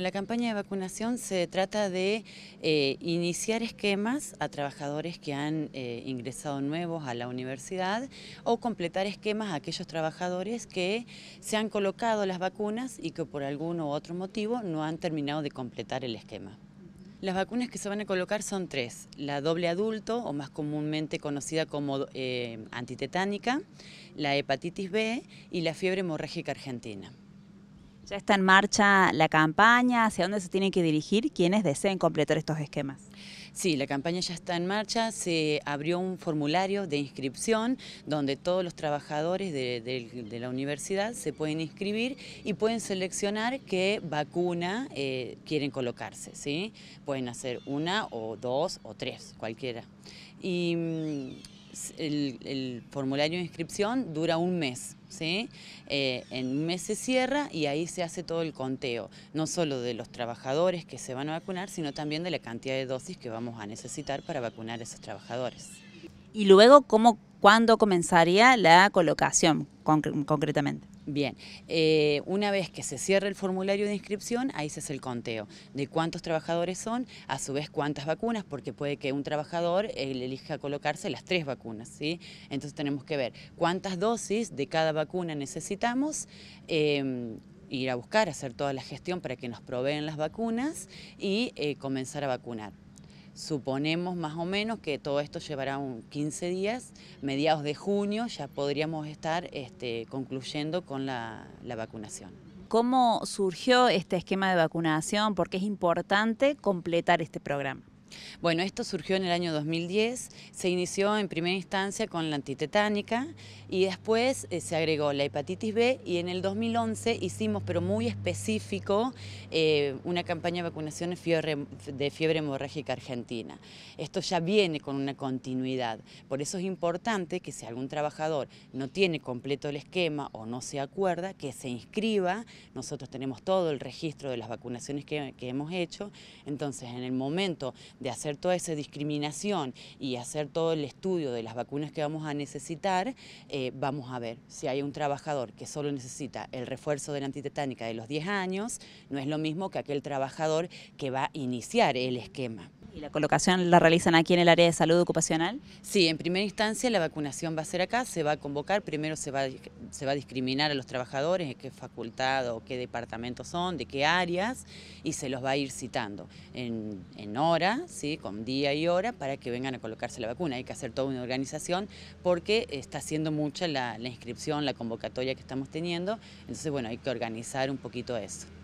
La campaña de vacunación se trata de eh, iniciar esquemas a trabajadores que han eh, ingresado nuevos a la universidad o completar esquemas a aquellos trabajadores que se han colocado las vacunas y que por algún u otro motivo no han terminado de completar el esquema. Las vacunas que se van a colocar son tres, la doble adulto o más comúnmente conocida como eh, antitetánica, la hepatitis B y la fiebre hemorrágica argentina. ¿Ya está en marcha la campaña? ¿Hacia dónde se tienen que dirigir quienes deseen completar estos esquemas? Sí, la campaña ya está en marcha, se abrió un formulario de inscripción donde todos los trabajadores de, la universidad se pueden inscribir y pueden seleccionar qué vacuna eh, quieren colocarse, ¿sí? Pueden hacer una o dos o tres, cualquiera. Y mm, el, formulario de inscripción dura un mes, ¿sí? Eh, en un mes se cierra y ahí se hace todo el conteo, no solo de los trabajadores que se van a vacunar, sino también de la cantidad de dosis que vamos a necesitar para vacunar a esos trabajadores y luego cómo, cuándo comenzaría la colocación concretamente. Bien, eh, una vez que se cierra el formulario de inscripción, ahí se hace el conteo de cuántos trabajadores son, a su vez cuántas vacunas, porque puede que un trabajador elija colocarse las tres vacunas, ¿sí? Entonces tenemos que ver cuántas dosis de cada vacuna necesitamos, em, ir a buscar, hacer toda la gestión para que nos proveen las vacunas y eh, comenzar a vacunar. Suponemos más o menos que todo esto llevará un 15 días, mediados de junio ya podríamos estar este, concluyendo con la, la vacunación cómo surgió este esquema de vacunación, porque es importante completar este programa. Bueno, esto surgió en el año 2010, se inició en primera instancia con la antitetánica y después eh, se agregó la hepatitis B y en el 2011 hicimos, pero muy específico, eh, una campaña de vacunación de fiebre, de hemorrágica argentina. Esto ya viene con una continuidad, por eso es importante que si algún trabajador no tiene completo el esquema o no se acuerda, que se inscriba, nosotros tenemos todo el registro de las vacunaciones que, que hemos hecho, entonces en el momento de hacer toda esa discriminación y hacer todo el estudio de las vacunas que vamos a necesitar, eh, vamos a ver si hay un trabajador que solo necesita el refuerzo de la antitetánica de los 10 años, no es lo mismo que aquel trabajador que va a iniciar el esquema. ¿Y la colocación la realizan aquí en el área de salud ocupacional? Sí, en primera instancia la vacunación va a ser acá, se va a convocar, primero se va, se va a discriminar a los trabajadores, qué facultad o qué departamento son, de qué áreas, y se los va a ir citando en, en horas ¿sí? con día y hora, para que vengan a colocarse la vacuna. Hay que hacer toda una organización porque está siendo mucha la, la inscripción, la convocatoria que estamos teniendo. Entonces, bueno, hay que organizar un poquito eso.